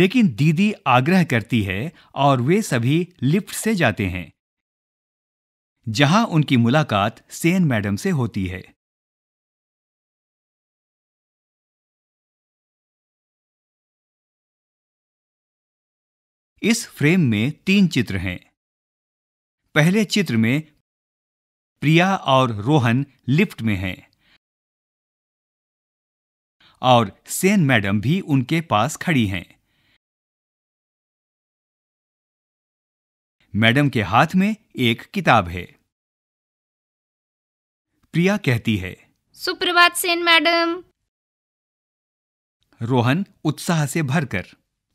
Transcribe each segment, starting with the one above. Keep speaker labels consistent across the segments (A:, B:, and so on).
A: लेकिन दीदी आग्रह करती है और वे सभी
B: लिफ्ट से जाते हैं जहां उनकी मुलाकात सेन मैडम से होती है इस फ्रेम में तीन चित्र हैं पहले चित्र में प्रिया और रोहन लिफ्ट में हैं और सेन मैडम भी उनके पास खड़ी हैं मैडम के हाथ में एक किताब है
A: प्रिया कहती है
B: सुप्रभात सेन मैडम
A: रोहन उत्साह से भरकर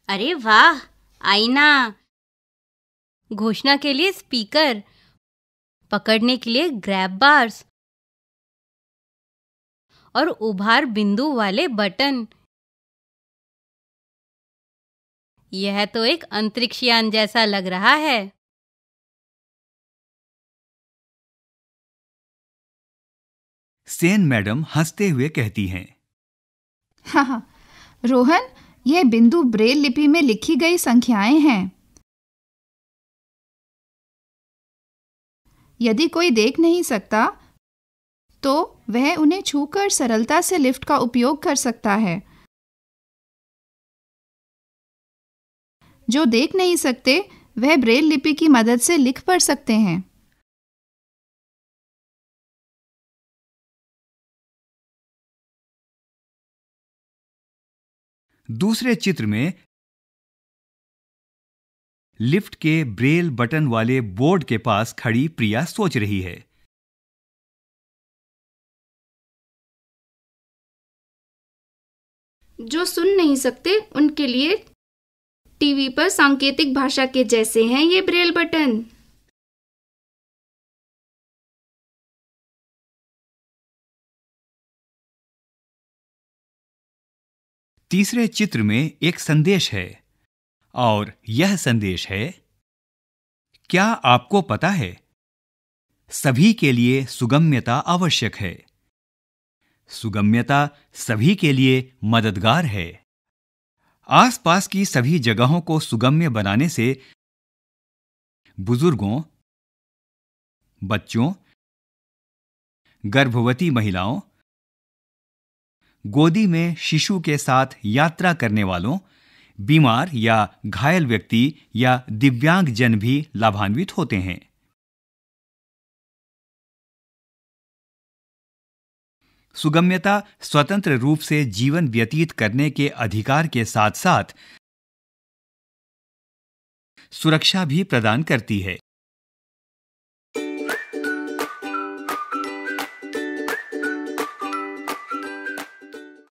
B: अरे वाह आईना घोषणा के लिए स्पीकर पकड़ने के लिए ग्रैब बार्स और उभार बिंदु वाले बटन यह तो एक अंतरिक्षयान जैसा लग रहा है सेन मैडम हंसते हुए कहती हैं हाँ, हाँ, रोहन ये बिंदु ब्रेल लिपि में लिखी गई संख्याएं हैं यदि कोई देख नहीं सकता तो वह उन्हें छूकर सरलता से लिफ्ट का उपयोग कर सकता है जो देख नहीं सकते वह ब्रेल लिपि की मदद से लिख पढ़ सकते हैं दूसरे चित्र में लिफ्ट के
A: ब्रेल बटन वाले बोर्ड के पास खड़ी प्रिया सोच रही है
B: जो सुन नहीं सकते उनके लिए टीवी पर सांकेतिक भाषा के जैसे हैं ये ब्रेल बटन तीसरे चित्र में एक संदेश है और यह संदेश है
A: क्या आपको पता है सभी के लिए सुगम्यता आवश्यक है सुगम्यता सभी के लिए मददगार है आसपास की सभी जगहों को सुगम्य बनाने से बुजुर्गों बच्चों गर्भवती महिलाओं गोदी में शिशु के साथ यात्रा करने वालों बीमार या घायल व्यक्ति या दिव्यांग जन भी लाभान्वित होते हैं सुगम्यता स्वतंत्र रूप से जीवन व्यतीत करने के अधिकार के साथ साथ सुरक्षा भी प्रदान करती है